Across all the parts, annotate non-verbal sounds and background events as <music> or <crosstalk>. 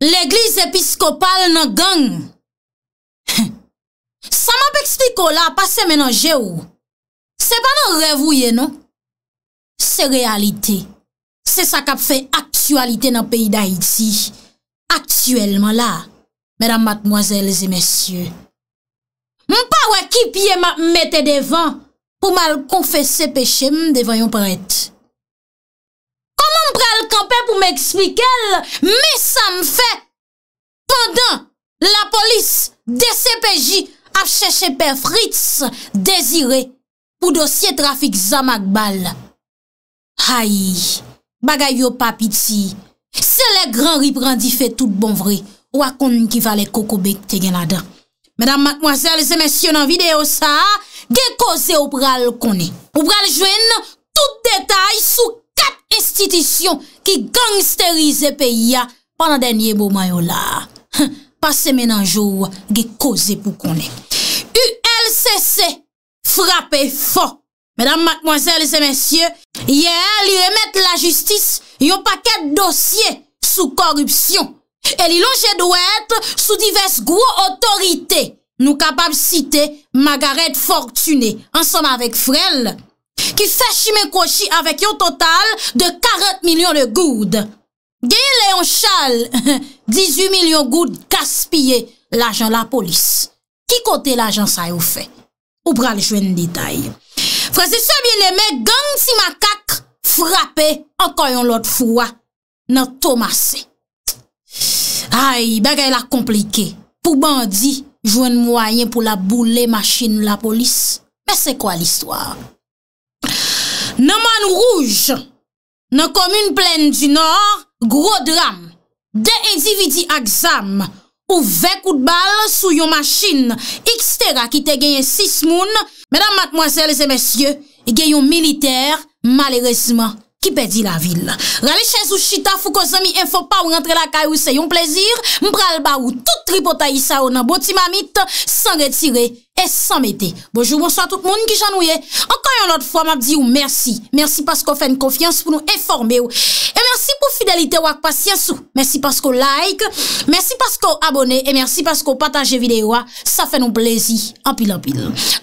L'Eglise Episkopal nan gang. <laughs> Sa ma pe ekspliko la, pa se menanje ou. Se pa nan revouye, non? Se realite. Se sa kap fe aktualite nan peyi da iti. Aktuelman la, mèran matmoazèl zi mèsyè. M pa wè ki piye mète devan pou mal konfese peche m devan yon prete. mpral kampe pou m eksplike el, me sa m fe, pandan la polis de CPJ apcheche pe frits dezire pou dosye trafik zamak bal. Hay, bagay yo papiti, se le gran riprandi fe tout bon vre, wakon ki vale kokobek te genada. Medan matmoazel, se mensyon an videyo sa, ge kose ou pral kone. Ou pral jwen, tout detay sou kone. kat istitisyon ki gangsterize pe ya pandan denye bo mayola. Pase menan jowa, ge koze pou konen. ULCC frape fon. Medan mkmozèl se mensyè, ye l y remet la justis, yon paket dosye sou korupsyon. E li lonje dwe et, sou divers gwo otorite, nou kapab site Magaret Fortuné. An som avèk frel. Ki fè chi men kou chi avèk yon total de 40 milyon le goud. Gè yon chal, 18 <laughs> milyon goud kaspiye l'ajan la polis. Ki kote l'ajan sa yon fè? Ou pral jwen detay? Fransi, se bi lè mè gang si makak frapè anko yon lot fwa nan Tomase. Ay, bè gè la komplike. Pou bandi jwen mwayen pou la boule machin la polis. Mè se kwa l'histoire? Nan manou rouge, nan komoun plen di nor, gro dram, de individi akzam, ou vek ou dbal sou yon machin, X tera ki te genyen 6 moun, medan matmoazel se mesye, genyon militer, malerezman, ki pedi la vil. Rale chèz ou chita fou kozè mi enfo pa ou rentre la kay ou se yon plezir, mbral ba ou tout tripotayisa ou nan boti mamit, san retire. E sa mette. Bojou, bonsoy a tout moun ki janouye. Enkanyon lot fwa, mab di ou mersi. Mersi paskou fèn konfians pou nou eforme ou. E mersi pou fidelite ou ak pasyens ou. Mersi paskou like. Mersi paskou abone. E mersi paskou pataje vide ou a. Sa fè nou plezi. Anpil, anpil.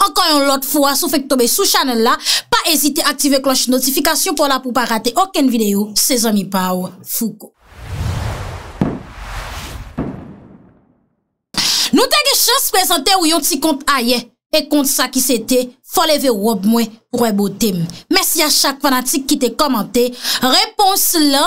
Enkanyon lot fwa, sou fèk tobe sou chanel la. Pa ezite aktive kloche notifikasyon pou la pou pa rate oken vide ou. Se zami pa ou. Foukou. Nou te ge chans prezante ou yon ti kont aye. E kont sa ki se te, fol e ve wop mwen pou we botem. Mèsi a chak fanatik ki te komante. Repons la,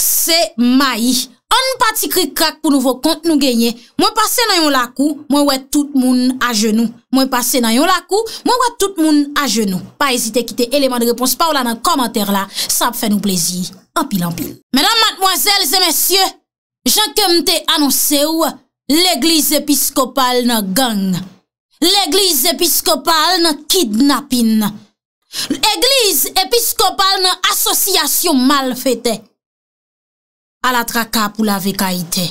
se mai. An nou pa ti kri krak pou nouvo kont nou genye. Mwen pase nan yon lakou, mwen wè tout moun a jenou. Mwen pase nan yon lakou, mwen wè tout moun a jenou. Pa ezite ki te eleman de repons pa ou la nan komante la. Sa ap fè nou plezi. Ampil ampil. Mèdam matmwazèl, zè mèsyè. Jankè mte anonsè ou wè. L'Eglise Episkopal nan gang. L'Eglise Episkopal nan kidnapping. L'Eglise Episkopal nan asosyasyon mal fete. Al atraka pou la veka ite.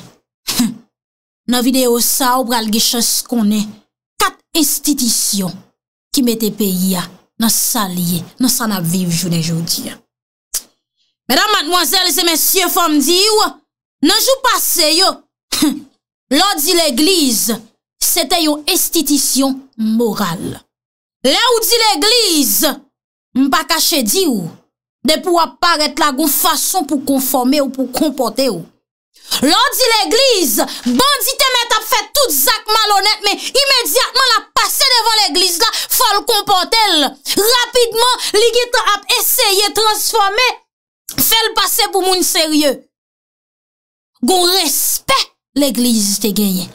Nan videyo sa ou pral ge ches konen. Kat institisyon ki mette pe ya nan salye. Nan sana vive jounen joudi. Mèdam madmoazèl, se mèsyè fòm di yo. Nan jou pase yo. Lè ou di l'Eglise, se te yo estitisyon moral. Lè ou di l'Eglise, m pa kache di ou, de pou ap paret la goun fason pou konforme ou pou kompote ou. Lè ou di l'Eglise, bandite mè tap fè tout zak malonèt, mè imèdiatman la pase devan l'Eglise la, fòl kompote el. Rapidman, li git ap eseye transforme, fè l'pase pou moun serye. Goun respèt, l'Eglise te genyen.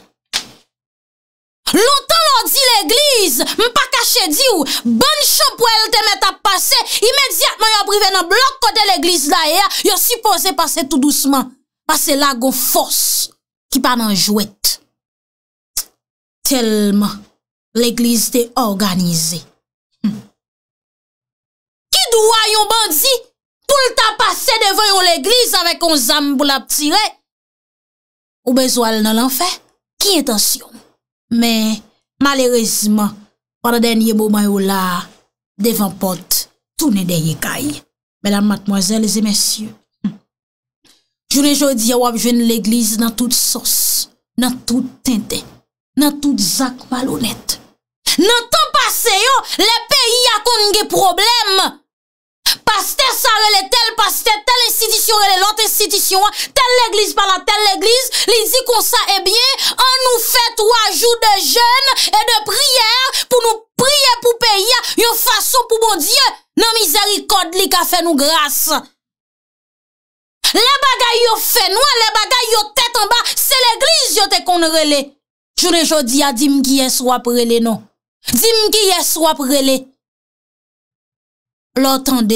Lontan lor di l'Eglise, mpa kache di ou, ban chan pou el te met ap pase, imediatman yo prive nan blok kode l'Eglise la e a, yo si pose pase tout douceman, pase la gon fos, ki pa nan jouet. Telman, l'Eglise te organize. Ki hmm. do a yon bandi, pou l'ta pase devon yon l'Eglise avèk yon zambou la ptirek, Ou bezwal nan lan fe, ki etasyon. Men, malerezman, wada denye bo mayou la, devan pot, tou ne denye kay. Menan matmoazel, zemensye. Hmm. Jounen joudi ya wap jwen l'eglize nan tout sos, nan tout tenten, nan tout zak malonet. Nan ton pase yo, le peyi akon nge probleme. Pastè sa rele tel pastè tel insidisyon rele lot insidisyon Tel l'eglis pala tel l'eglis li zi kon sa e eh bie An nou fè tou ajou de jen e de priyè Pou nou priyè pou peyè yon fason pou bon Diyè Nan mizeri kod li ka fè nou gras Le bagay yo fè nou, le bagay yo tèt an ba Se l'eglis yo te kon rele Jou de jodi a dim giyes wap rele non Dim giyes wap rele Lò tande,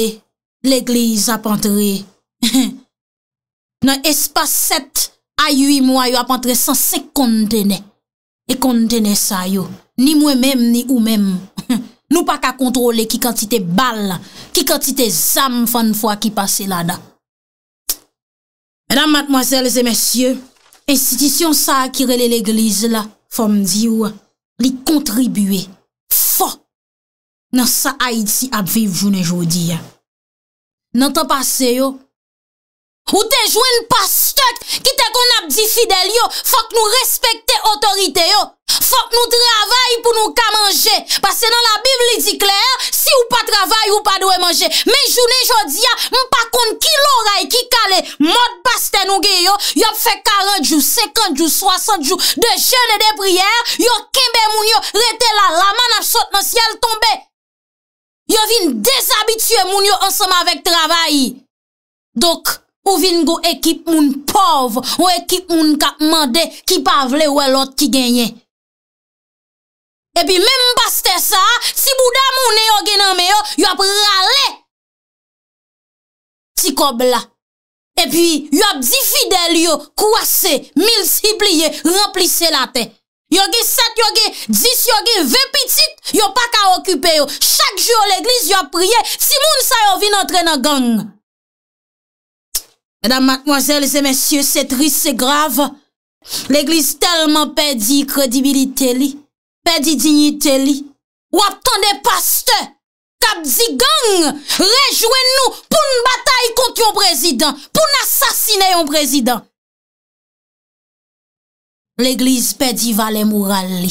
l'Eglise apantre, nan espas set a yu yi mwa yu apantre san se kondene, e kondene sa yo, ni mwen mem ni ou mem, <laughs> nou pa ka kontrole ki kantite bal, ki kantite zam fan fwa ki pase la da. Edan matmoazelze mesye, institisyon sa akirele l'Eglise la, fom di ou, li kontribue, nan sa Haiti ap viv jounen joudi ya. Nan tan pase yo, ou te jwen pastek, kite kon ap di fidel yo, fok nou respekte otorite yo, fok nou travay pou nou ka manje, pase nan la Bibli di kler, si ou pa travay ou pa dwe manje, men jounen joudi ya, mpa kont ki lora e ki kale, mod pasten ou ge yo, yo ap fe 40 jou, 50 jou, 60 jou, de jounen de priyer, yo kembe moun yo, rete la laman ap sot nan siel tombe, Yo vin dezabitye moun yo ansema vek travayi. Dok, ou vin go ekip moun pov, ou ekip moun ka mande, ki pavle ou elot ki genye. Epi, menm baste sa, si bouda moun yo genanme yo, yo ap rale. Ti kob la. Epi, yo ap zi fidel yo, kouase, milsi pliye, remplise la te. Yogi 7, yogi 10, yogi 20 pitit, yon pa ka okupe yo. Chak jyo l'eglis yon priye, si moun sa yon vin entre nan gang. Edam, mademoiselles et messieurs, setris, se grave. L'eglis telman pedi kredibilite li, pedi dignite li. Wap ton de paste, kap di gang. Rejouen nou pou n'bataille kont yon prezident, pou n'assasine yon prezident. L'Eglise pè di valè mou rallè.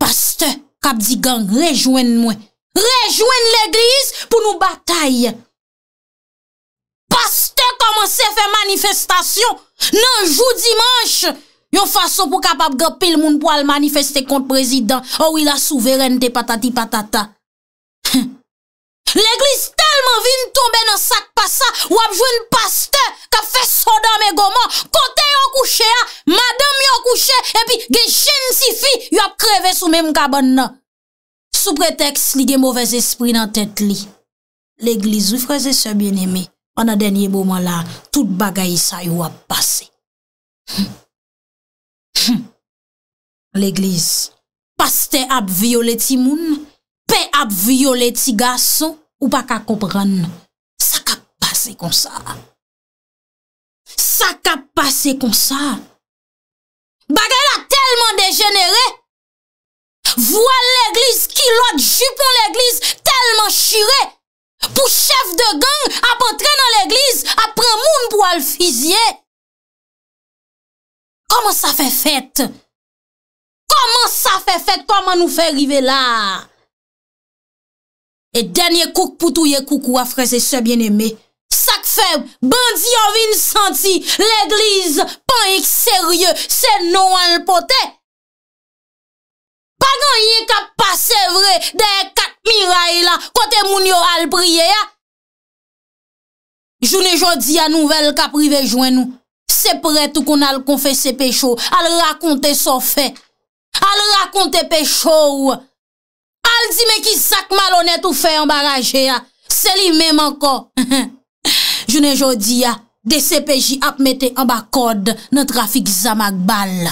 Paste, kap di gang, rejwen mwen. Rejwen l'Eglise pou nou batay. Paste, koman se fè manifestation nan jou dimanche. Yon fason pou kap ap gopil moun pou al manifeste kont prezident. Ou oh, il a souveren te patati patata. L'Eglise talman vin tombe nan sak pasa ou ap jwen paste. ka fè sò dan mè gòman, kote yon kouche a, madèm yon kouche, epi gen jen si fi, yon kreve sou mè mkabon nan. Sou preteks li gen mouvez espri nan tèt li, l'Eglise wifre zè sè bien eme, an a denye bòman la, tout bagay sa yon wap basse. L'Eglise, paste ap viole ti moun, pe ap viole ti gason, ou pa ka kompran, sa ka basse kon sa. A kap pase kon sa Bagay la telman dejenere Vwa l'eglis ki lot ju pou l'eglis Telman shire Pou chef de gang A pan tre nan l'eglis A pran moun pou al fizye Koman sa fe fet Koman sa fe fet Koman nou fe rive la E denye kouk pou touye kouk Ou a freze se bien eme Fè, bandi yo vin santi, l'eglize pan yik serye, se nou al potè. Pagan yik ap pase vre de kak miray la, kote moun yo al priye ya. Jounen jodi ya nouvel kaprive jwen nou, se pret ou kon al konfese pe chou, al rakonte so fè. Al rakonte pe chou. Al di me ki sak malonet ou fè yon barajè ya, se li <laughs> mem anko. jounen jodi ya, DCPJ ap mette ambakod nan trafik zamak bal.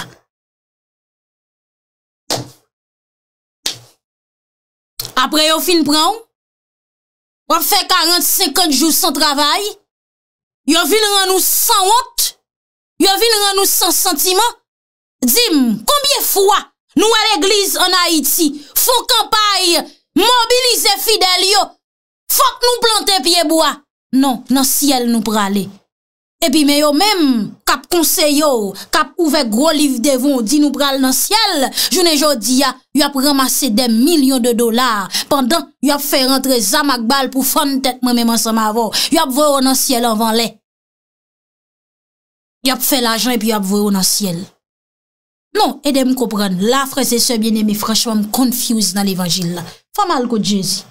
Apre yo fin pran ou? Wap fe 40-50 jou san travay? Yo vil ran nou san ot? Yo vil ran nou san sentiman? Dime, kombye fwa nou al eglize an Haiti fok kampaye mobilize fidelyo fok nou plante pieboa? Non, nan siel nou pralè. Epi mè yo mèm, kap konseyo, kap ouvek gro liv devon, di nou pral nan siel. Jounè jò di ya, yop ramase dem milyon de dolar, pandan yop fè rentre zamak bal pou fan tèt mè mèman sa mè avò. Yop vò yon nan siel avan lè. Yop fè l'ajan epi yop vò yon nan siel. Non, edè m koupran, la frense se bjenè mè franchman m konfuse nan l'evangil la. Fama l kou djèzi.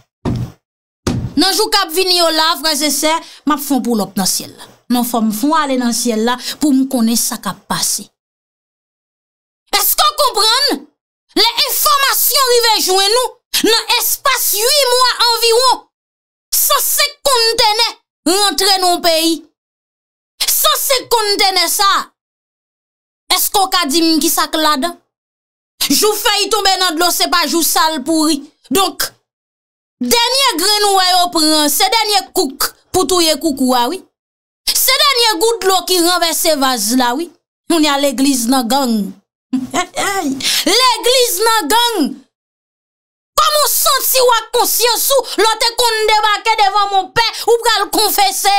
Nanjou kap vini yo la, franje se, map fon pou lop nan siel la. Man fon m fwa le nan siel la pou m kone sa kap pase. Esko kompran? Le informasyon ri vejwen nou, nan espas 8 mwa anviwo, sa se kondene rentre nou peyi. Sa se kondene sa. Esko kadim ki saklade? Jou fey tombe nan dlo sepa jousal pouri. Denye gren wè yo pran, se denye kouk pou tou ye kouk wè, ah wè. Se denye gout lò ki renve se vaz la, wè. Moun ya l'Eglise nan gang. L'Eglise <laughs> nan gang. Koman son si wak konsyensou lò te kon debake devan moun pe ou pral konfese.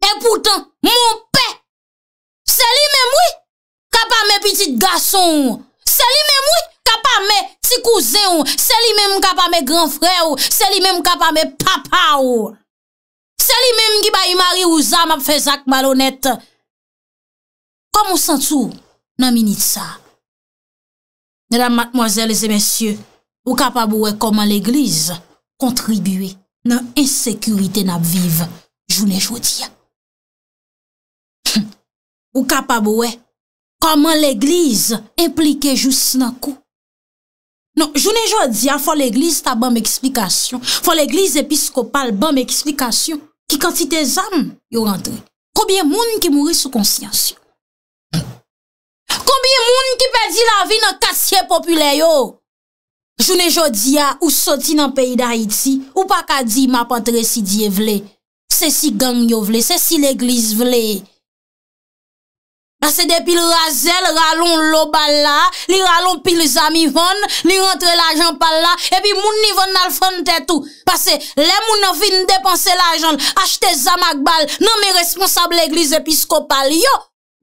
E poutan, moun pe. Se li mè moui, kapa mè pitit gason. Se li mè moui, kapa mè. si kouzen ou, se li menm kapa me gran fre ou, se li menm kapa me papa ou, se li menm giba imari ou zan map fe zak malonet. Kou moun santou nan minit sa? Nè la matmoazèl e zè mèsyè, ou kapa bouè koman l'eglize kontribüe nan insekürite nap vive jounè jwoti? Ou kapa bouè koman l'eglize implike jous nan kou? Non, jounen jodia, fwa l'Eglise ta ban m'eksplikasyon, fwa l'Eglise episkopal ban m'eksplikasyon ki kantite zan yo rentre. Koubyen moun ki mouri sou konsyansyon? Koubyen moun ki pedi la vi nan kasyen popule yo? Jounen jodia, ou soti nan peyi da iti, ou pa ka di ma patre si diye vle, se si gang yo vle, se si l'Eglise vle? Pase depil razel, ralon lo bal la, li ralon pil zami von, li rentre la jen pal la, e pi moun ni von al fante tou. Pase, le moun nan fin depanse la jen, achte zamak bal, nan me responsable eglise episkopal.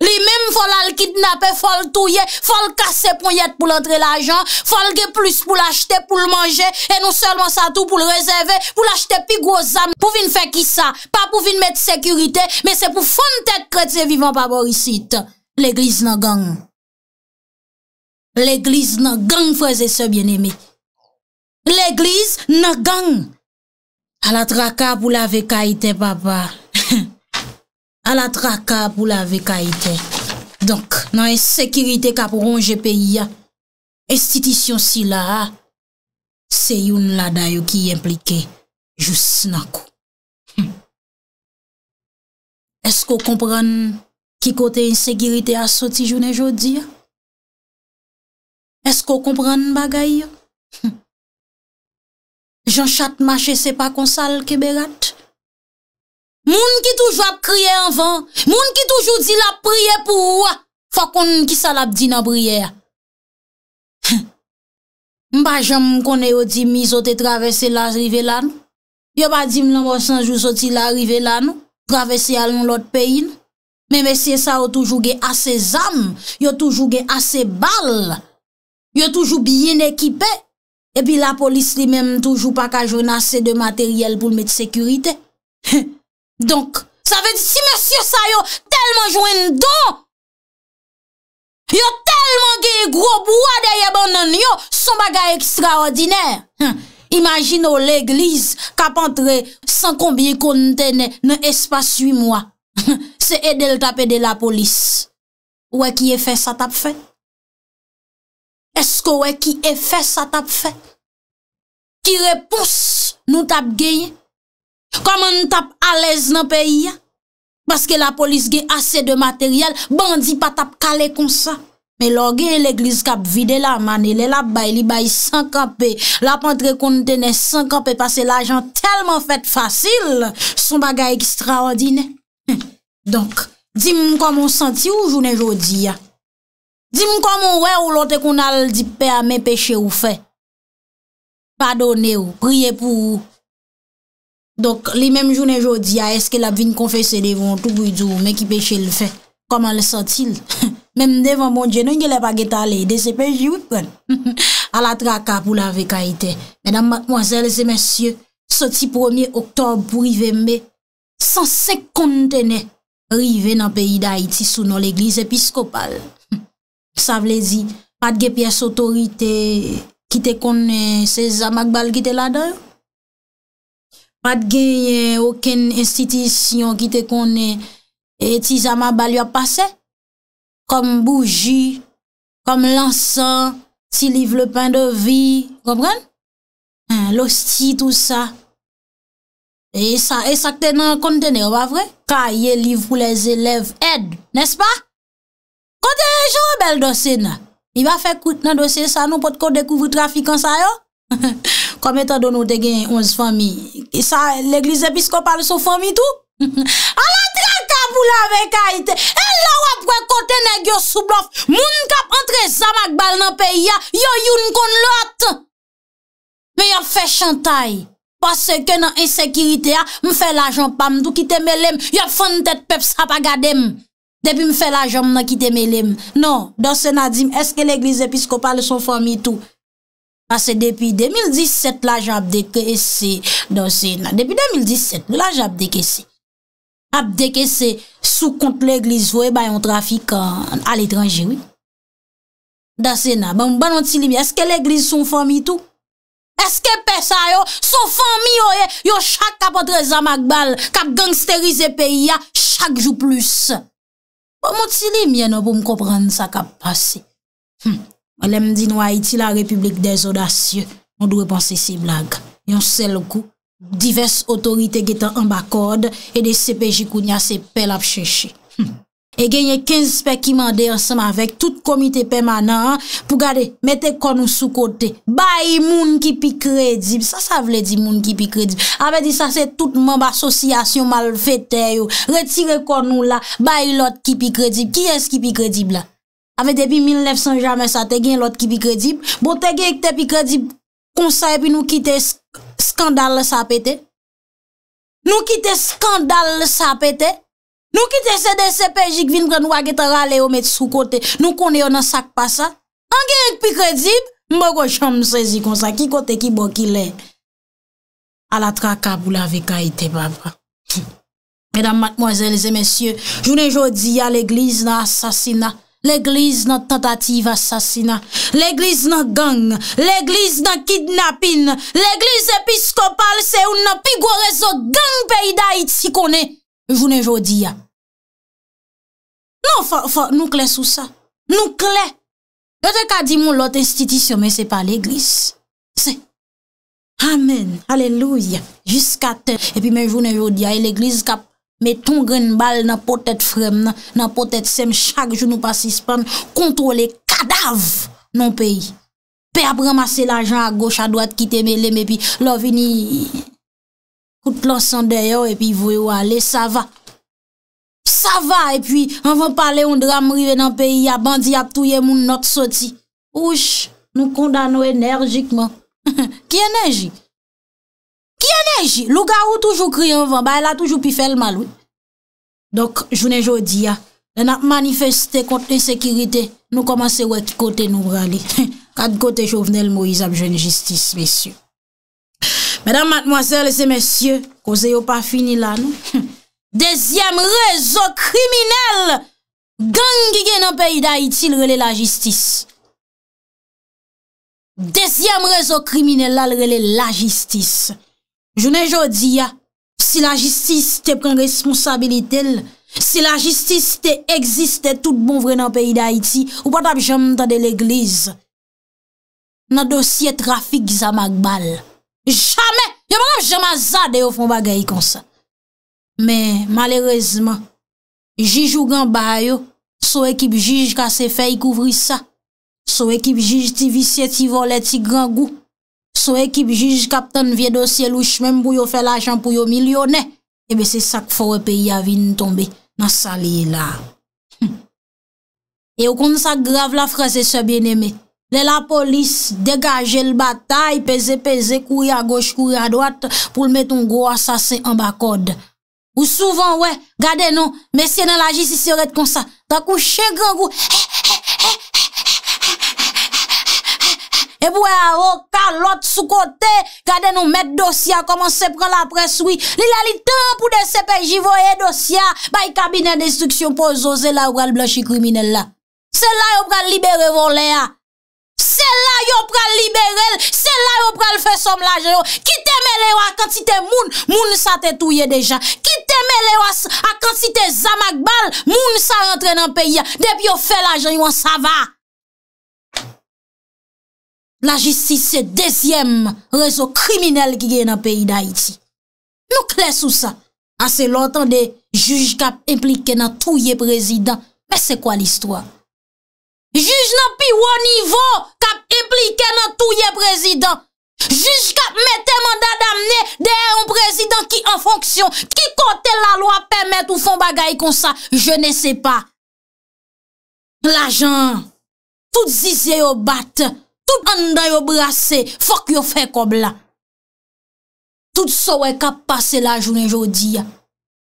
Li mèm fòl al kidnapè, fòl touye, fòl kase pou yet pou l'entre l'ajan, fòl ge plus pou l'achete, pou l'mange, e nou sèlman sa tou pou l'reseve, pou l'achete pi gwo zan, pou vin fè ki sa, pa pou vin mète sekurite, mè se pou fòn tèk kredse vivan pa borisite. L'Eglise nan gang, l'Eglise nan gang fòze se bien eme, l'Eglise nan gang, alat raka pou lave kaitè papa. <laughs> a la traka pou la veka ite. Donk, nan en sekirite kap ronje peyi ya, estitisyon si la, se yon lada yo ki implike, jous nan ko. Esko kompran ki kote en sekirite aso ti jounen jodi ya? Esko kompran bagay ya? Jan chat mache se pa konsal ke berat? Moun ki toujou ap kriye anvan, moun ki toujou di la priye pou wak, fakoun ki salap di nan priye a. Hè. Mba jèm konè yo di mi zote travese la rive lan, yo ba di mla mwosan jou zote la rive lan, travese alon lot peyin. Mè mè siye sa yo toujou ge ase zam, yo toujou ge ase bal, yo toujou biyen ekipe, epi la polis li mèm toujou pakajoun ase de materyel pou mèd sekurite. Hè. Donk, sa ve di si monsir sa yo telman jwen do, yo telman geye grobouwa deye bonnen yo, son bagay ekstraordinèr. Imagino l'eglise kap entre san konbye kontene nan espas 8 <laughs> mwa. Se edel tapede la polis. Ou e ki e fè sa tap fè? Esko ou e ki e fè sa tap fè? Ki repons nou tap geye? Koman tap alez nan peyi ya? Paske la polis ge ase de materyal, bandi pa tap kale kon sa. Me loge, l'eglise kap vide la man, ele la bay, li bay sankanpe. La pantre kontene sankanpe, pase la jan telman fet fasil, son bagay ekstraordine. Donk, di m koman santi ou jounen jodi ya? Di m koman we ou lote kon al dipe a men peche ou fe? Padone ou, priye pou ou? Donk li menm jounen joun di a eske la bvin konfese devon Toubouy djou men ki peche l fe Koman le sotil <laughs> Menm devon moun jenon nye le pa geta le De se peche yi wip pen A la traka pou la veka ite Menam makmwazel zemensye Soti promye oktob pou rive mbe San se kontene Rive nan peyi da iti sou nan l'eglise episkopal Sa <laughs> vle di Patge piye sotorite Ki te kone se zamakbal ki te lade Mwen Pat gen yon ouken institisyon ki te konen eti zama baliwa pase. Kom bougi, kom lansan, ti liv le pen de vi, komren? Losti tout sa. E sa, e sa kten nan kontene wavre? Kaya liv pou les elev ed, nespa? Kote jow bel dosen na. I va fe kout nan dosen sa nou pot kou dekouvri trafik an sayo? Kome <laughs> tan donote gen 11 fami Sa l'eglize piskop pale sou fami tou A <laughs> la tra kabou la vekayte El la wap wakote negyo sou blof Moun kap entre zamak bal nan peyi ya Yo youn kon lot Me yap fe chantay Pase ke nan insekirite ya Mfe la janpam tou kite me lem Yap fante pep sa pagadem Depi mfe la janm nan kite me lem Non, dosen adim Eske l'eglize piskop pale sou fami tou Ase depi 2017 la j ap deke ese, dan se na, depi 2017 la j ap deke ese, ap deke ese sou kont l'Eglise, vwe bayon trafik an al etranjiri. Dan se na, ban ban an ti li mi, eske l'Eglise sou fomi tou? Eske pesa yo, sou fomi yo ye, eh? yo chak kapotre zamak bal, kap gangsterize peyi ya, chak jou plus. Ban an ti li mi eno non, pou m koprande sa kap pase. Hmm. Mwen lem di nou a iti la Republik des Odasye, mwen dwe panse si blag. Yon sel kou, divers otorite getan an ba kode, e de CPJ kou nya se pel ap chèche. Hm. E genye 15 pek ki mande ansem avèk, tout komite pèmanan, pou gade, mette konou sou kote, bayi moun ki pi kredib, sa sa vle di moun ki pi kredib, ave di sa se tout moun ba asosiyasyon mal fète yo, retire konou la, bayi lot ki pi kredib, ki es ki pi kredib la? Avè depi 1900 jamè sa te gen lòt ki pikredib. Bo te gen yon te pikredib konsay pi nou kite skandal sa apete. Nou kite skandal sa apete. Nou kite se de sepejik vin pre nou a gete rale yo met sou kote. Nou konye yo nan sak pa sa. An gen yon pikredib, mbo go chanm sezi konsay. Ki kote ki bok ilè. A la tra kabou la veka ite bava. Edam matmozen lise men sye. Jounen jodi ya l'egliz nan asasina. L'Eglise nan tentative asasina, l'Eglise nan gang, l'Eglise nan kidnapping, l'Eglise episkopal se ou nan pigore zo gang pe yida it si kone. Vounen vodi ya. Nou fò, fò, nou kle sou sa. Nou kle. Yote ka di moun lote institisyon men se pa l'Eglise. Se. Amen. Aleluya. Jus ka ten. E pi men vounen vodi ya. E l'Eglise kap... Meton gren bal nan potet frem nan, nan potet sem chak jounou pa sispan kontrole kadav nan peyi. Pe ap ramase la jan a goch a doat kite mele me pi lo vini koute lansan deyo e pi vwe ou ale sa va. Sa va e pi anvan pale yon dram rive nan peyi ya bandi a touye moun not soti. Oush, nou kondano enerjikman. <laughs> Ki enerjik? Yoneji, louga ou toujou kriyonvan, ba el a toujou pi fel malou. Dok, jounen jodi ya, lè nan manifeste konten sekirite, nou komanse wèk kote nou rali. <laughs> Kat kote chou vnel mou izab joun justice, mesyou. Mèdam matmwasele se mesyou, kose yo pa fini la nou. <laughs> Desyem rezo kriminel, gangi gen an peyi da iti lrele la justice. Desyem rezo kriminel la lrele la justice. Jounen jodi ya, si la jistis te pren responsabilitel, si la jistis te eksiste tout bon vre nan peyi da iti, ou patap jem nan ta de l'eglize, nan dosye trafik gizan magbal. Jamen! Yaman ap jema zade yo fon bagay kon sa. Men, malerezman, jijou gan bayo, sou ekip jijou ka se fey kouvri sa, sou ekip jijou ti visye ti vole ti gran gou, sou ekip jizj kapten vye dosye louch mem pou yo fe l'ajan pou yo milyone. Ebe se sak fowe pe yavine tombe nan sali la. E yo kon sa grav la fraze se bieneme. Le la polis degaje l batay peze peze kouye a goche kouye a doate pou l met un gro asasen an bakode. Ou souvan we, gade non, mesye nan la jisi se ret kon sa. Ta kouche grangou. E pou e a ro ka lot sou kote, kade nou met dosya, koman se pran la preswi. Li la li tan pou de se pe jivo e dosya, bay kabine destriksyon pou zoze la ou al blanchi kriminella. Se la yo pran libere volen ya. Se la yo pran libere, se la yo pran fesom la jen yo. Ki teme le yo akansite moun, moun sa tetouye deja. Ki teme le yo akansite zamak bal, moun sa rentre nan peyi ya. Depi yo fè la jen yo, sa va. La jistise se dezyem rezo kriminel ki gen nan peyi da iti. Nou kles ou sa. Ase lontan de juj kap implike nan touye prezident. Mè se kwa l'istwa? Juj nan pi wou nivou kap implike nan touye prezident. Juj kap mette mandat damne deyè yon prezident ki an fonksyon. Ki kote la lwa pemèt ou fon bagay kon sa. Je ne se pa. La jan, tout zize yo batte. Tout an dan yo brase, fok yo fè kob la. Tout sou e kap pase la joun en joudi.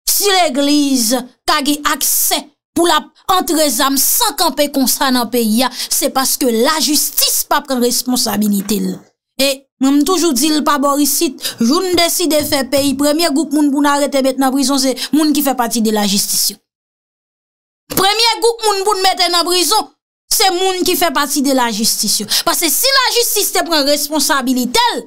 Si l'eglize kage akse pou la antre zam, sankan pe konsan nan pe ya, se paske la justis pa pren responsabilite lè. E, mèm toujou di l'paborisit, joun deside fè peyi, premye goup moun pou narete bet nan brison, se moun ki fè pati de la justisyon. Premye goup moun pou narete bet nan brison, se moun ki fe pati de la justis yo. Pase si la justis te pren responsabilitel,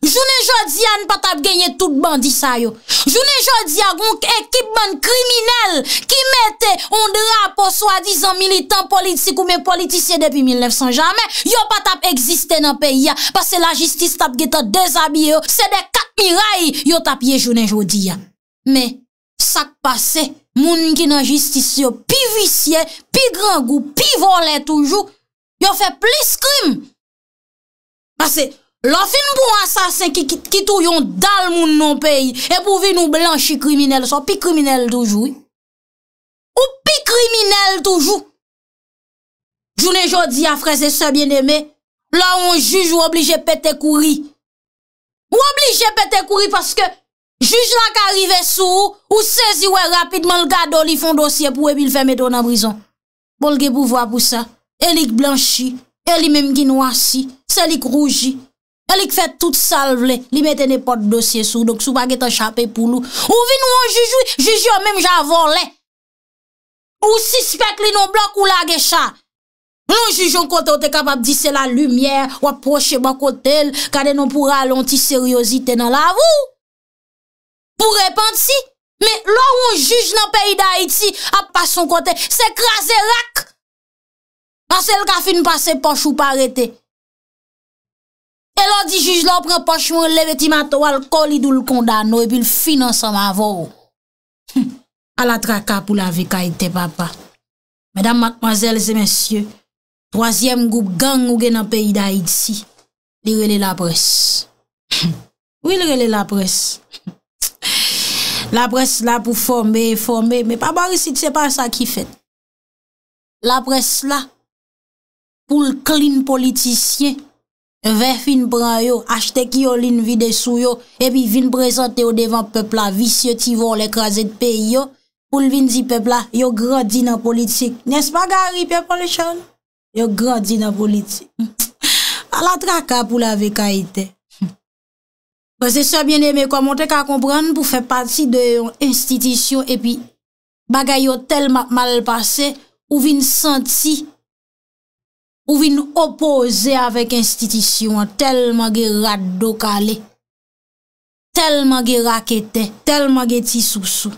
jounen jodi an pa tap genye tout bandisa yo. Jounen jodi an, yon ekipman kriminel ki mette yon drapo swa dizan militan politik ou men politisye depi 1900 jamen, yon pa tap egziste nan peyi ya. Pase la justis tap genye te dezabye yo. Se de kat mi ray, yon tap ye jounen jodi ya. Me, sak pase. Moun ki nan jistisyon, pi vysyen, pi grangou, pi volen toujou, yo fe plis krim. Pase, la fin pou ansasen ki tou yon dal moun nan peyi, e pou vi nou blanshi kriminele, so pi kriminele toujou. Ou pi kriminele toujou. Jounen jodi a freze se bieneme, la ou juj ou oblije pete kouri. Ou oblije pete kouri paske Juj la ka rive sou ou sezi wè rapidman l gado li fon dosye pou e bil fè mè don an brison. Bol ge pou vwa pou sa. Elik blanchi, elik mèm ginoasi, selik rougi, elik fè tout sal vle. Li mètene pot dosye sou, donk sou pa gete chapè pou lou. Ou vi nou an jujou, jujou mèm jan vò lè. Ou si spek li nou blok ou la gecha. Lou jujou kontè ou te kapab disè la lumiè, waproche bakotèl, kade nou pou ralenti seriosite nan la vò. pou repand si, men lor ou juj nan peyi da iti, ap pa son kote, se kraser rak, an sel ka fin pase poch ou pa arete. E lor di juj lor pren poch, moun leve ti mato al kolid ou l kondano, epi l finan san avor. Al atra kap ou la ve ka ite papa. Medan makmazel se men sye, toazyem goup gang ou gen nan peyi da iti, li rele la pres. Ou li rele la pres? La pres la pou fombe, fombe, me pa barisit se pa sa ki fet. La pres la pou l'klin politisye, ve fin pran yo, achte ki yo lin vide sou yo, epi vin prezante yo devan pepla, visye ti vou l'ekraze de peyo, pou l'vin di pepla, yo gran dinan politik. Nespa gari, pya polisyon? Yo gran dinan politik. A la traka pou <laughs> la ve kaite. Prese se biene me komonte ka kompran pou fe pati de yon institisyon epi bagay yo telman malpase ou vin senti ou vin opose avek institisyon telman ge rad do kale. Telman ge rakete, telman ge tisousou.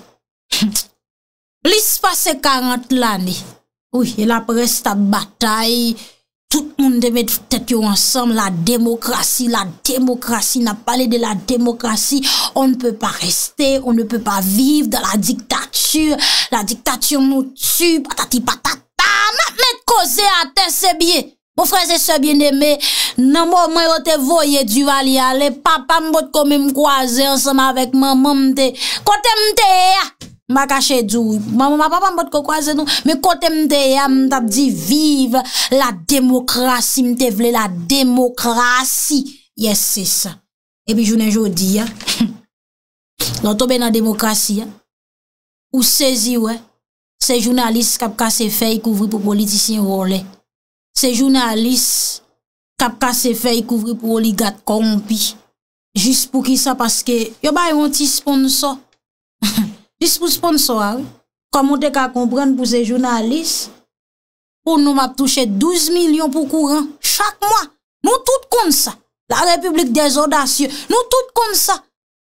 Plis pase 40 lane, ou la presta batayi. Tout moun de met tet yo ansam la demokrasi, la demokrasi, na pale de la demokrasi. On ne peut pas rester, on ne peut pas vivre dans la diktature, la diktature nous tue. Mè kose a ten se bie, mou frè se se bie ne me, nan mou mè yo te voye du vali ale, papa mbot kome mkwaze ansam avek mè, mè mte, kote mte e a. Makache djou Mwen kote mte yam Mte ap di vive La demokrasi Mte vle la demokrasi Yes se sa E pi jounen joudi Loto <laughs> ben la demokrasi Ou sezi Se jounalist kapka se fey kouvri pou politisyen wole Se jounalist Kapka se fey kouvri pou oligat korompi Jis pou ki sa Yo ba yon ti sponsor Ha <laughs> ha Dispo sponsor, komon ah dek a kompren pou se jounalist, pou nou map touche 12 milyon pou kouran chak mwa. Nou tout kon sa. La republik desodasyon, nou tout kon sa.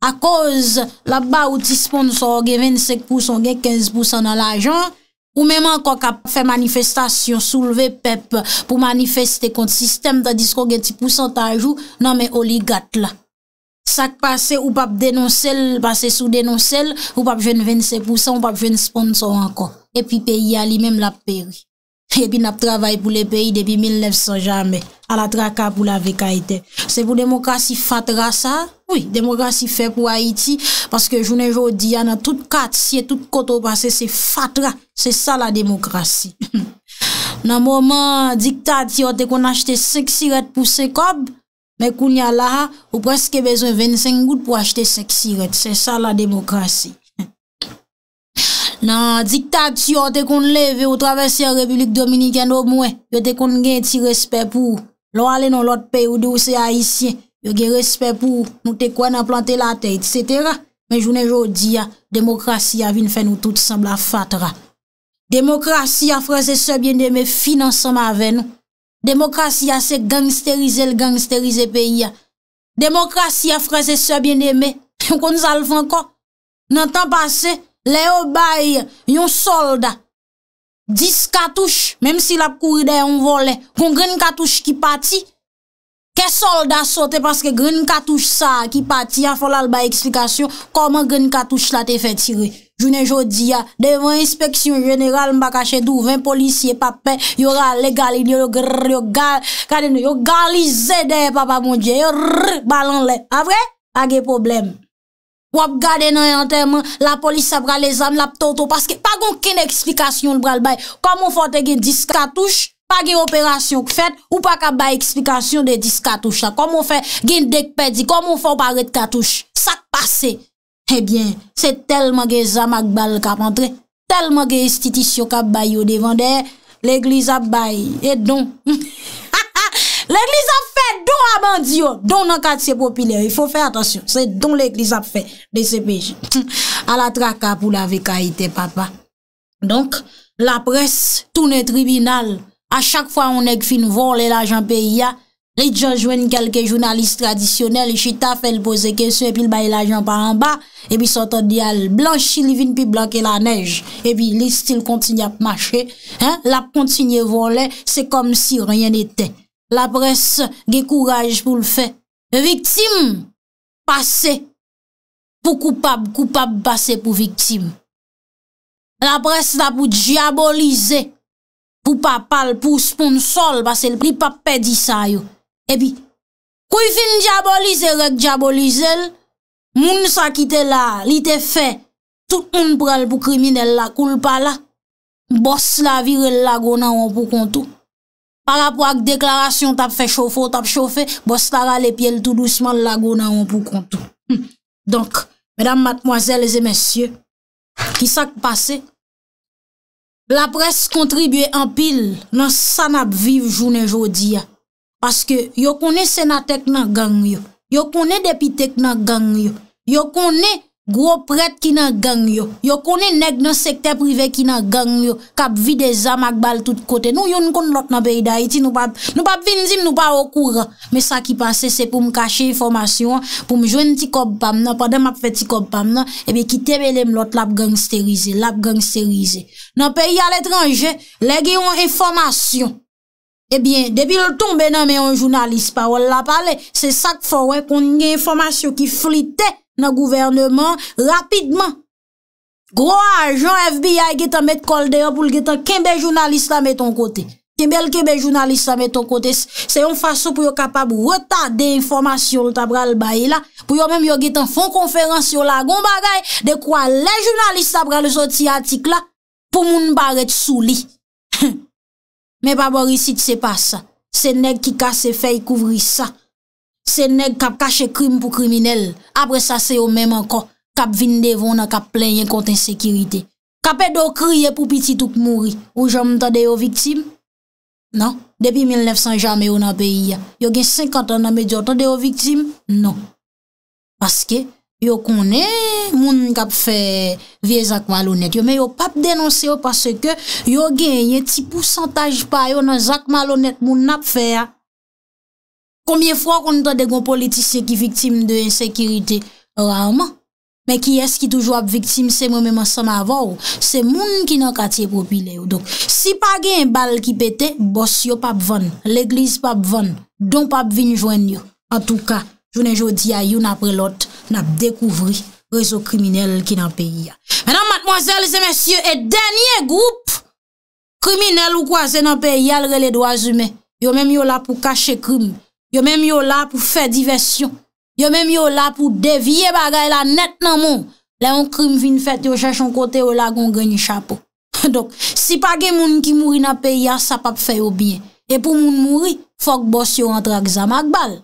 A koz la ba ou disponsor gen 25% gen 15% nan la jan, ou menman kon ka fe manifestasyon souleve pep pou manifesté kont sistem ta disko gen 10% anjou nan men oligat la. Sak pase ou pap denonsel, pase sou denonsel, ou pap jen vense pou sa, ou pap jen sponsor anko. Epi peyi ali, menm la peri. <laughs> Epi nap travay pou le peyi depi 1900 jamme. A la traka pou la vekaite. Se pou demokrasi fatra sa, oui, demokrasi fe pou Haiti, paske jounen jodi, yana tout kat, siye tout koto pase, se fatra. Se sa la demokrasi. <laughs> Nan mouman diktat, siyo te kon achte seksiret pou se kob, Mè koun ya la, ou preske bezon 25 gout pou achete seksiret. Se sa la demokrasi. Nan, diktat, si yo te kon leve ou travesye republik dominikèn ou mwen, yo te kon gen ti respè pou ou. Lo ale non lot pe ou de ou se haisyen, yo gen respè pou ou, nou te kwen a plantè la tèit, setera. Mè jounè jò di ya, demokrasi ya vin fè nou tout sembla fatra. Demokrasi ya fraze sebyen de me finanse ma vè nou. Demokrasi a se gangsterize l'gangsterize peyi a. Demokrasi a fraze se bieneme. Yon konzal fanko. Nantan pase, leyo baye, yon solda. Dis katouche, mem si la pou kouide yon vole. Kon gen katouche ki pati. Ke soldat sote paske gren katouche sa ki pati a folal baye eksplikasyon koman gren katouche la te fe tiri. Jounen jodi ya, devan inspeksyon jeneral mbakache dou, vwen polisye pape, yora legali, yora gal, yora galize de, papa mounje, yora balan le. A vre? A ge problem. Wap gade nan yon teman, la polisya bra le zan, la ptoto paske pa gon ken eksplikasyon l bral baye. Koman fote gen dis katouche, pa gen operasyon k fèt, ou pa ka bay eksplikasyon de dis katouche sa. Komo fè gen dek pedi, komo fè ou paret katouche, sak pase, ebyen, eh se telman gen zamak bal kap antre, telman gen estitisyon ka bay yo devande, l'eglis ap bay, e don. <laughs> L'eglis ap fèt, don amandio, don nan katsye popilè, ifo fè atasyon, se don l'eglis ap fèt, de se pej. <laughs> A la traka pou la veka ite papa. Donk, la pres, toune tribinal, A chak fwa ou nek fin voule la jan pe yia, li djanjwen kelke jounalist tradisyonel, li chita fel pose keswe, pil baye la jan pa anba, e pi sotan di al blanchi li vin pi blanke la nej, e pi li stil kontinye ap mache, la kontinye voule, se kom si reyen ete. La pres ge kouraj pou l fe. Victime, pase, pou koupab, koupab pase pou victime. La pres la pou diabolize, la pres la pou diabolize, pou pa pal pou spoun sol bas el pri pap pedi sa yo. E bi, kou y fin diabolize rek diabolize el, moun sa ki te la, li te fe, tout moun pral pou kriminelle la, koul pal la, bos la vire l lago nan an pou kontou. Par apwa ak deklarasyon tap fe chofo, tap chofe, bos la rale piel tou lousman l lago nan an pou kontou. Donk, medan matmoazel e zemensye, ki sa k pase, La pres kontribuye an pil nan san ap viv jounen jodi ya. Paske yo konen senatek nan gang yo. Yo konen depitek nan gang yo. Yo konen... Gro pret ki nan gang yo. Yo konen neg nan sekte prive ki nan gang yo. Kap vide zam ak bal tout kote. Nou yon kon lot nan peyi da iti. Nou pap vin zim nou pa okouran. Me sa ki pase se pou m kache informasyon. Pou m jwen ti kop bam nan. Padem ap fe ti kop bam nan. Ebe eh ki tebelem lot lap gangsterize. Lap gangsterize. Nan peyi al etranje, legi yon informasyon. Ebyen, eh depi l ton benan me yon jounalist pa. Wala pale, se sak fawen kon yon informasyon ki flite. nan gouvernement rapidman. Gro ajan FBI getan met kol deyon pou getan kembe jounalist la meton kote. Kembel kembe jounalist la meton kote. Se yon fason pou yo kapab rota de informasyon nou tabral bayi la, pou yo menm yo getan fon konferans yon lagon bagay, de kwa le jounalist tabral sou ti atik la, pou moun baret sou li. <laughs> Men pa borisit se pa sa. Se neg ki kase fey kouvri sa. Se neg kap kache krim pou kriminel, apre sa se yo menm ankon, kap vinde vona, kap plen yen konten sekirite. Kap e do kriye pou piti touk mouri, ou jan mtande yo viktim? Nan, depi 1900 janme yo nan peyi ya. Yo gen 50 nan medyo, tande yo viktim? Nan, paske yo konen moun kap fe vie zak malonet. Yo men yo pap denonse yo paske yo gen yen ti pousantaj pa yo nan zak malonet moun nap fe ya. Koumye fwa konta de goun politise ki viktim de insekiriti? Ra ouman? Men ki es ki toujou ap viktim se moun men monsan avou? Se moun ki nan katye propine ou. Donk, si pa gen bal ki pete, bos yo pap ven, l'eglise pap ven, donk pap vin joen yo. An touka, jounen jodi a yon ap relot, nap dekouvri rezo kriminel ki nan peyi ya. Menan matmozèl, se mèsyè, et denye goup kriminel ou kwa se nan peyi alre le doazume, yo menm yo la pou kache krimi. Yo mèm yo la pou fè diversyon. Yo mèm yo la pou devye bagay la net nan moun. Le yon krim vin fèt yo chèch yon kote yo la gon genyi chapo. <laughs> Dok, si pa gen moun ki mouri nan peyi an, sa pa pou fè yo biyen. E pou moun mouri, fòk bòs yo antre ak zamak bal.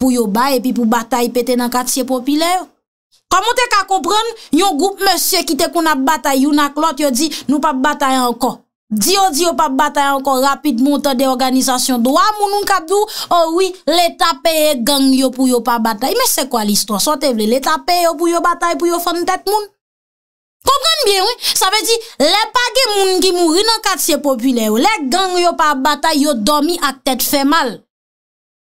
Pou yo baye, pi pou batay pète nan katsye popilè yo. Kamo te ka komprèn, yon goup mèsyè ki te koun ap batay yo nan klot yo di, nou pa batay an kon. Diyo di yo pa batay ankon rapit moun te de organizasyon Dwa moun nou ka dou oh Ouwi le tapeye gang yo pou yo pa batay Me se kwa liston? Sote vle le tapeye yo pou yo batay pou yo fon tet moun Kompran bien oui? Sa ve di le page moun ki mouri nan katsye popüler ou Le gang yo pa batay yo domi ak tet fe mal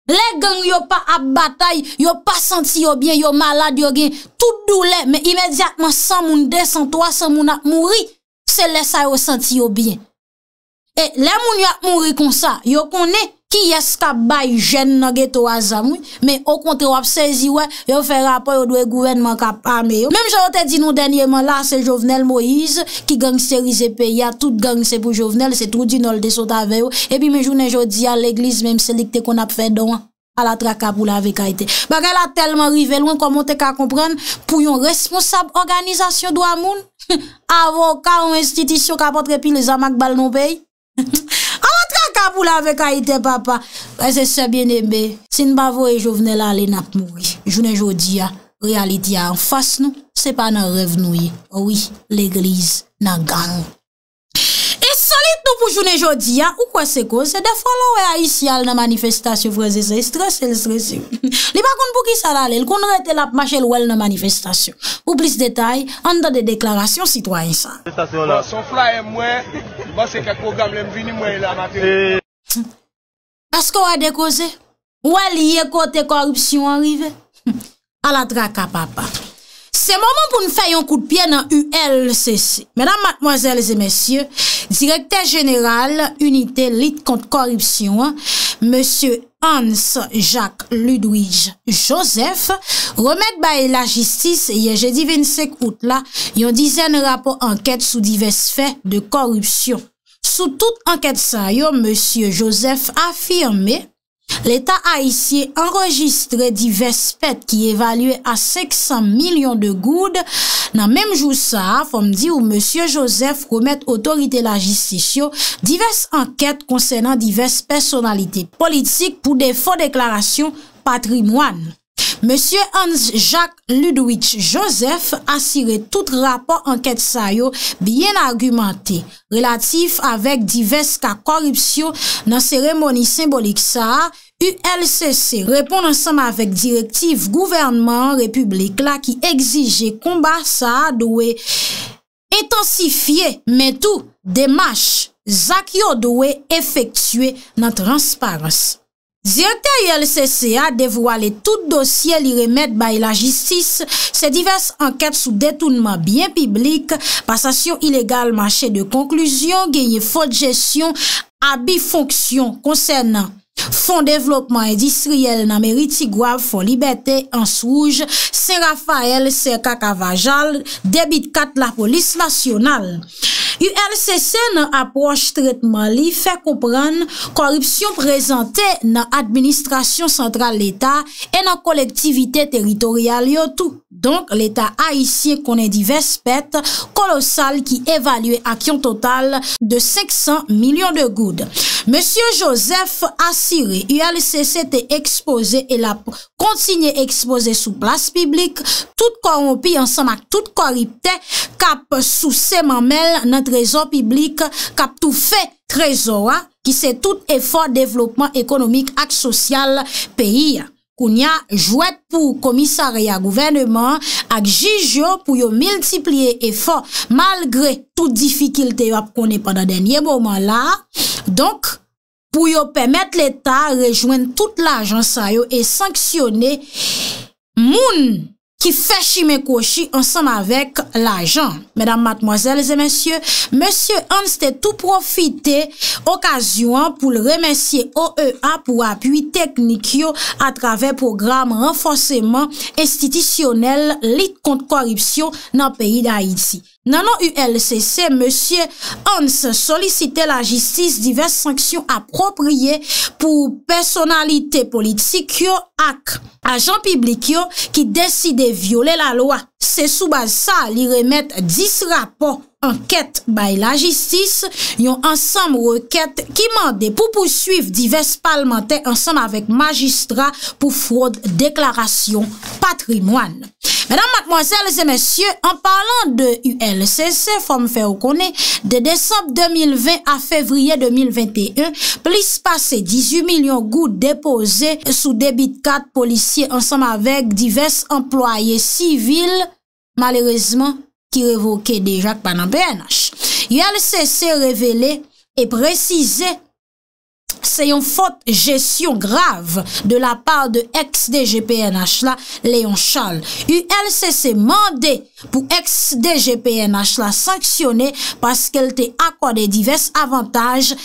Le gang yo pa ap batay Yo pa santi yo bien Yo malad yo gen Tout dou le Me imediatman san moun de san toa san moun ak mouri Se le sa yo santi yo bien E lè moun yo ap moun rikonsa, yo kone ki yes ka bay jen nage to a zanmou, me o kontre wap sezi wè, yo fè rapò yo dwe gouvenman kap ame yo. Mem jote di nou denye man la, se Jovenel Moïse, ki gangse rize pe ya, tout gangse pou Jovenel, se tout di nol de sot ave yo, e pi me jounen jodi a l'eglise, mem selik te kon ap fè don, ala tra kap ou la ve ka ite. Bak el a telman rive lwen, komon te ka kompran, pou yon responsab organizasyon do amoun, <laughs> avoka ou institisyon kapot repi le zamak bal non pey, A wat ka kabou la vek a ite papa E se se bien ebe Sin bavo e jo vene la le nap mou Joune jodi ya Reality ya an fas nou Se pa nan revenou ye Ouye L'eglise Nan gang Soutou pou jounen jodi ya, ou kwa se kose, defon lò wè a isi al nan manifestasyon vrezeze, stresel stresel. Li bakoun pou ki sa lalèl, kon rete lap machel wèl nan manifestasyon. Ou plis detay, an dan de deklarasyon sitwany sa. Sot flay e mwen, mwen se kakou gamle mwen vini mwen ila. Asko wè dekose, wè li ye kote korupsyon wè rive, ala tra ka papa. Se momon pou nou fè yon kout piè nan ULCC. Mèdam matmoazèles et mèsyè, Direkter Général Unité Lite Contre Corruption, M. Hans-Jacques Ludwig Joseph, remèd ba e la jistis yè jè divin se kout la yon dizèn rapo anket sou divers fè de korupsyon. Sou tout anket sa yo, M. Joseph afirme L'Etat a isye enregistre divers pet ki evalue a 600 milyon de goud nan menm jou sa fom di ou M. Joseph remet autorite la justitio divers anket konsenant divers personalite politik pou defo deklarasyon patrimouan. Mons. Hans-Jacques Ludwitch-Joseph a sire tout rapport enquête sa yo bien argumenté relatif avek divers ka korupsyon nan seremoni symbolik sa. Sa, ULCC repon ansama avek direktif gouvernement republik la ki egzije komba sa do we etansifiye men tou demache zak yo do we efektue nan transparans. Zirte yel CCA devwa le tout dosye li remet bay la jistis, se divers anket sou detounman byen piblik, pasasyon ilegal manche de konklusyon, genye fote jesyon, abi fonksyon konsen nan. Fon devlopman edis riyel nan meri tigwav fon libetè ansouj, se rafa el se kaka vajal, debit kat la polis nasyonal. ULCC nan aproche tretman li fè koupran korupsyon prezante nan administrasyon sentral l'Etat e nan kolektivite teritorial yo tout. Donk l'Etat a isye konen di vespet kolosal ki evalue akyon total de 500 milyon de goud. Monsie Joseph Asire ULCC te ekspose e la kontigne ekspose sou plas piblik, tout korupi ansama tout koripte kap sou semanmel nan trezor piblik kap tou fe trezora ah, ki se tout efor devlopman ekonomik ak sosyal peyi. Ah. Koun ya jwet pou komisariya gouvennman ak jijyo pou yo multiplie efor malgre tout difikilte yo ap konen padan denye mouman la. Donk pou yo pemet l'Etat rejwen tout l'ajans a yo e sanksyone moun ki fèchi mè kouchi ansan avèk l'ajan. Mèdam matmozèl, zè mèsyè, mèsyè an stè tou profite okasyon pou l remèsyè OEA pou apuy teknikyo a travè program renforsèman institisyonel lit kont koripsyon nan peyi d'Haïti. Nanon ULCC, M. Hans sollicite la jistis divers sanksyon aproprye pou personalite politik yo ak ajan piblik yo ki deside viole la loa. Se soubaz sa li remet dis rapon. an ket by la justice, yon ansam reket ki mande pou pousuiv divers parlamentè ansam avèk magistra pou fwod deklarasyon patrimoine. Mèdam, mèd'moazèl, zè mèsyè, an parlant de ULCC, form fè ou konè, de désemb 2020 a fèvriè 2021, plis passe 18 milyon gout dépose sou debit kat policie ansam avèk divers employé sivil, malérezman, qui révoquait déjà que pendant PNH. ULCC révélé et précisé c'est une faute gestion grave de la part de ex-DGPNH là, Léon Charles. ULCC mandé pour ex-DGPNH là sanctionner parce qu'elle t'a accordé divers avantages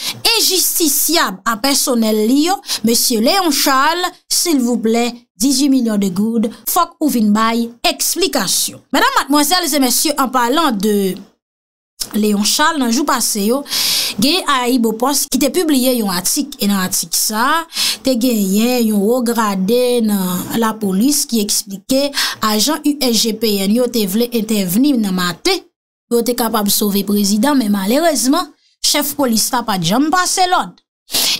injusticiables à personnel lié. Monsieur Léon Charles, s'il vous plaît, 18 milyon de goud, fok ou vinbay, eksplikasyon. Madame, mademoiselles et messieurs, en parlant de Léon Charles, nan jou passe yo, genye A.I. Bopost, ki te publie yon atik, en an atik sa, te genye yon rogradé nan la polis, ki eksplike, ajan U.S.G.P. yon te vle interveni nan maté, yo te kapab souve prezident, men malérezman, chef polis tap adjam, paselon.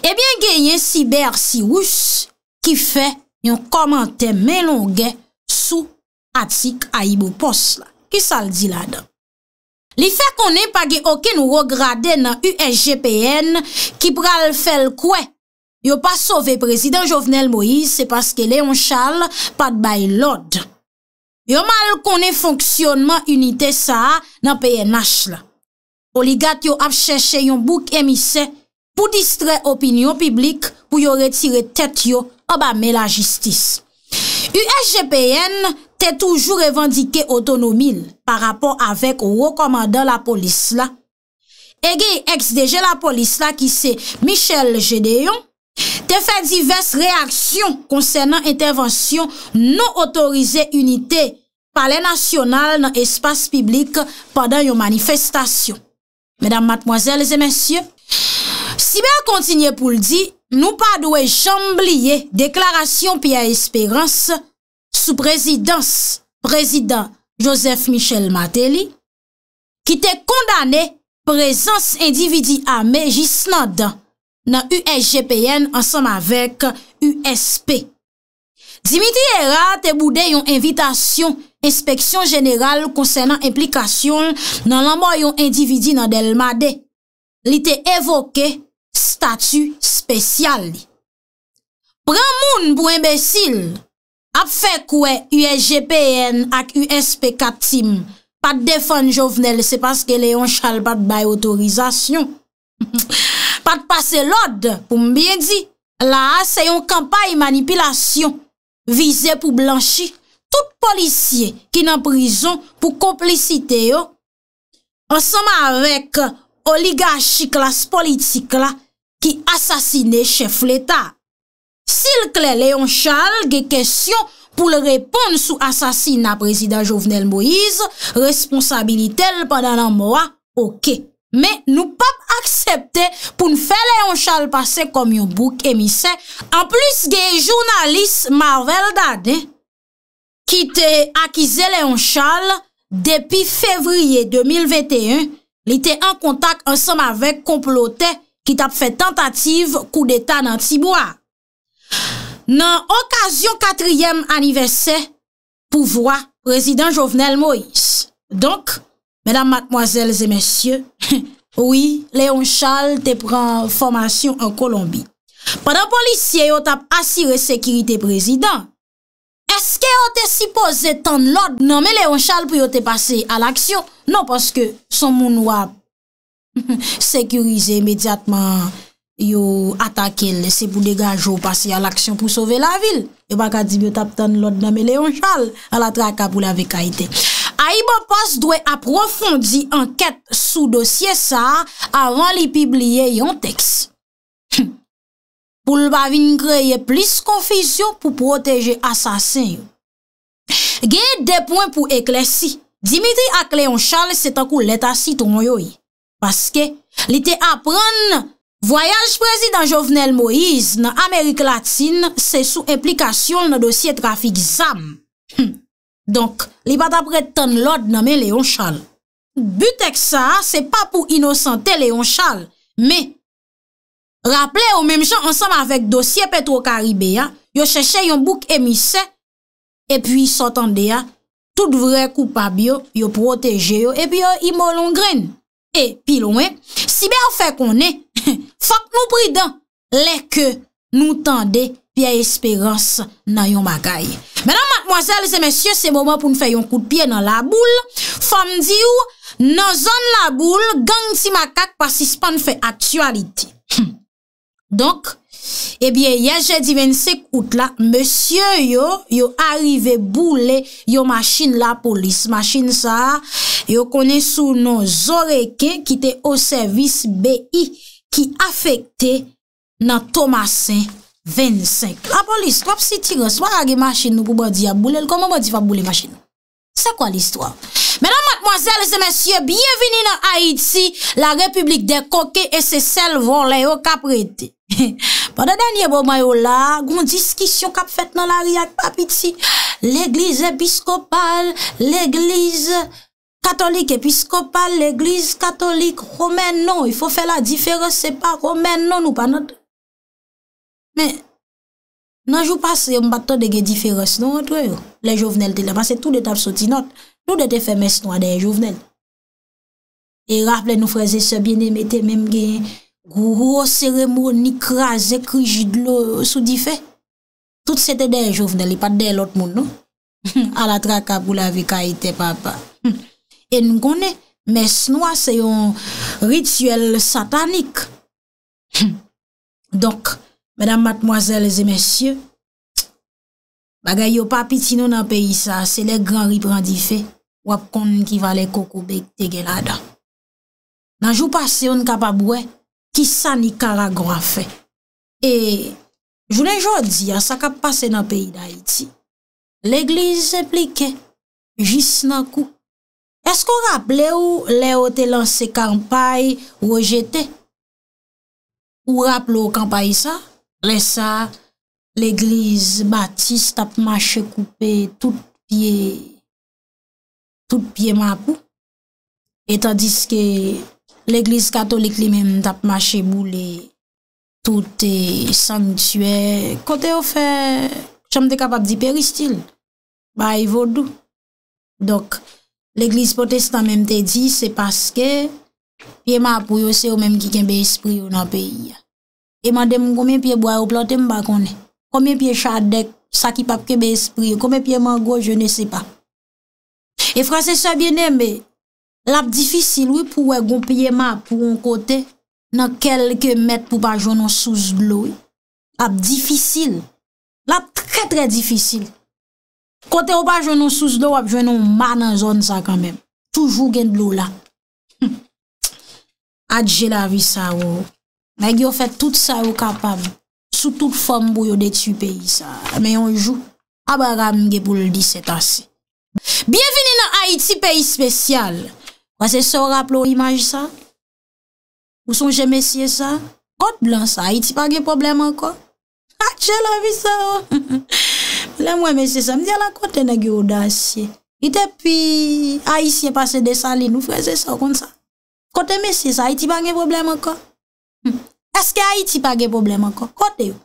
Ebyen eh genye si ber si wous, ki fe yon komante melongè sou atik aibou pos la. Ki sa l di la dan? Li fe konen pa ge oke nou rograde nan USGPN ki pral fel kwe. Yo pa sove prezident Jovenel Moïse se paske le yon chal pat bay lode. Yo mal konen fonksyonman unitè sa nan PNH la. Oligat yo ap chèche yon bouk emise, pou distre opinyon piblik pou yo retire tet yo obame la jistis. USGPN te toujou revandike otonomil pa rapon avek ou rekomandan la polis la. Ege ex-DG la polis la ki se Michel Gedeon te fe divers reaksyon konsen an intervensyon nou otorize unité pale nasyonal nan espas piblik padan yo manifestasyon. Medan matmoazel, zemensye, Si ben kontinye pou ldi, nou pa dwe chambliye deklarasyon pi a esperans sou prezidans prezidan Joseph Michel Mateli ki te kondane prezans individi a me jisnadan nan USGPN ansam avek USP. Dimitri Herat te bude yon invitasyon inspeksyon general konsenan implikasyon nan laman yon individi nan Delmade. Statu spesyal li. Pren moun pou imbesil, ap fek ou e USGPN ak USP4 tim, pat defon jovnel se paske le yon chal bat bay otorizasyon. <laughs> Pat pase lode pou mbyen di, la se yon kampay manipilasyon, vize pou blanchi, tout polisye ki nan prizon pou komplicite yo. Ansama avek oligarchi klas politik la, ki asasine chef l'Etat. Sil kle Leon Charles ge kesyon pou le repon sou asasine na prezident Jovenel Moïse, responsabili tel pandan an mwa, ok. Me nou pap aksepte pou nfe Leon Charles pase kom yon bouk emise. An plus ge jounalis Marvel dade ki te akize Leon Charles depi fevriye 2021, li te an kontak ansam avek komplote. ki tap fè tentative kou deta nan tiboua. Nan okasyon katriyem anivesè pou vwa, prezident Jovenel Moïse. Donk, mèdam matmwazèl zè mèsyè, oui, Léon Charles te pran formasyon an Kolombi. Padan polisye yo tap asire sekirite prezident, eske yo te sipo zè tan lòd? Nan, men Léon Charles pou yo te pase al aksyon, nan paske son moun wap. Sekurize <laughs> imediatman yo atake lese pou deganjou pasi al aksyon pou sove la vil Yo baka di myot ap tan lode nanme Leon Charles A la traka pou la vekaiten A yi bo pas dwe aprofondi anket sou dosye sa Avan li pibliye yon teks Poul bavine kreye plis konfisyon pou proteje asasen yo Genye depwen pou eklesi Dimitri ak Leon Charles se tankou letasi tou mwen yo yi Paske li te apren voyaj prezidant Jovenel Moïse nan Amerik Latine se sou implikasyon nan dosye trafik zam. Hm. Donk, li pat apre ton lod nanme Leon Charles. Butek sa, se pa pou inosante Leon Charles. Me, raple ou menm chan ansam avèk dosye Petro Karibè ya, yo chèche yon bouk emise, epi sotande ya, tout vre koupa biyo, yo proteje yo, epi yo imolongren. E pilon e, si be ou fe kon e, <laughs> fok nou pridan le ke nou tande piye esperans nan yon makay. Menan matmoazel se mesye, se boman pou nou fe yon kout piye nan la boule, fam di ou, nan zon la boule, gang ti makak pa si span fe aktualite. Donk, ebyen, ya je di 25 out la, monsye yo, yo arive boule yo masin la polis. Masin sa, yo kone sou nou Zoreke ki te o servis BI ki afekte nan Thomasin 25. La polis, wap si tiros, wak age masin nou pou bo di a boule, l komo bo di fa boule masin nou? Sa kwa l istwa? Menan matmoazel, se monsye, biye vini nan Haiti, la republik de Koke e se sel von le yo kaprete. Pwede denye bo mayo la Gon diskisyon kap fet nan la riyak papiti L'Eglise Episkopal L'Eglise Katolik Episkopal L'Eglise Katolik Romen non I fo fe la diferos se pa Romen non Ou pa not Men Nanjou pas yon baton de ge diferos non Le jovenel te la vase tout de tab soti not Tout de te femes nou a de jovenel E rap le nou freze Se bine me te mem ge Gouro seremonik raze krijid lo sou di fe. Tout se te de jovne li, pa de lot moun nou. <laughs> A la tra ka pou la vi ka ite papa. <laughs> E nou konen, mesnwa se yon rituel satanik. <laughs> Dok, medan matmoazel ze mesye, bagay yo papi ti nou nan peyi sa, se le gran riprandi fe, wap konen ki vale kokobek te gelada. Nan jou pase yon kapabwek, Ki sa ni karagwa fe. E, jounen jodi, a sa kap pase nan peyi da iti, l'eglize se pleke, jis nan kou. Esko rap le ou le ou te lanse kampay, ou o jete? Ou rap le ou kampay sa? Le sa, l'eglize batiste ap mache koupe tout pie mapou. Etan diske... L'Eglise Katolik li men tap ma chebou li touti, santuè, kote ou fe chanm te kapap di peristil. Ba y vodou. Dok, l'Eglise Potestan men te di, se paske piye ma apuyo se ou men ki ken be espri ou nan peyi. E ma demou kome piye boye ou plantem ba konen. Kome piye chadek, sa ki papke be espri ou, kome piye man go je ne se pa. E Fransese a bienembe, Lap difisil wè pou wè gompye ma pou yon kote nan kelke met pou pa joun nou souz lo wè. Lap difisil. Lap tre tre difisil. Kote ou pa joun nou souz lo wè ap joun nou ma nan zon sa kamem. Toujou gen dlou la. Hm. Ad jè la vi sa wè. Mè yon fè tout sa wè kapav. Sou tout fòm pou yon detu peyi sa. Mè yon jou. Aba ram ge pou l'di seta se. Bienveni nan Haiti peyi spesyal. Basè se ou rapple ou imaj sa? Ou son jè mesye sa? Kote blan sa, a iti pa ge problem <laughs> anko? Ah, a, jè la vi sa ou! Mwen mwen mesye sa, mwen di ala kote ne ge ou dasye. Ite pi a iti pase de sali nou freze sa ou kont sa? Kote mesye sa, a iti pa ge problem anko? Eske a iti pa ge problem anko? Kote ou?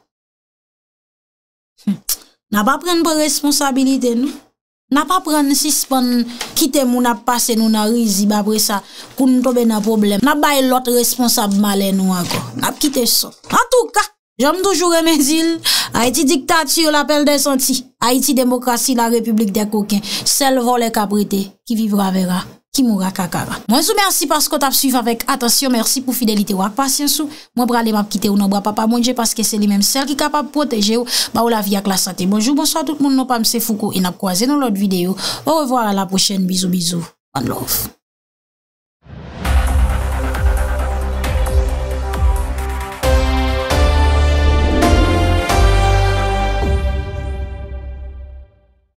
Na pa pren pou responsabilite nou? Na pa pren sispon, kite moun ap pase nou nan rizib apre sa, kou nou tobe nan problem. Na baye lot responsab male nou akor, nap kite son. An touka, jom toujou remezil, Haiti diktatiyo, la pelle de santi, Haiti demokrasi, la republik de kokin, sel vol ek aprete, ki vivra vera. ki mou akakara. Mwen sou mersi paskot ap suiv avèk. Atansyon mersi pou fidelite wak pasyansou. Mwen brale map kite ou nan bra pa pa mounje paske se li menm ser ki kapap proteje ou ba ou la vi ak la satè. Bonjou. Bonsoit tout moun. Non pa mse foukou. E nap kwa zè nou lot videyo. Ou revoar a la pochen. Bizou bizou. An love.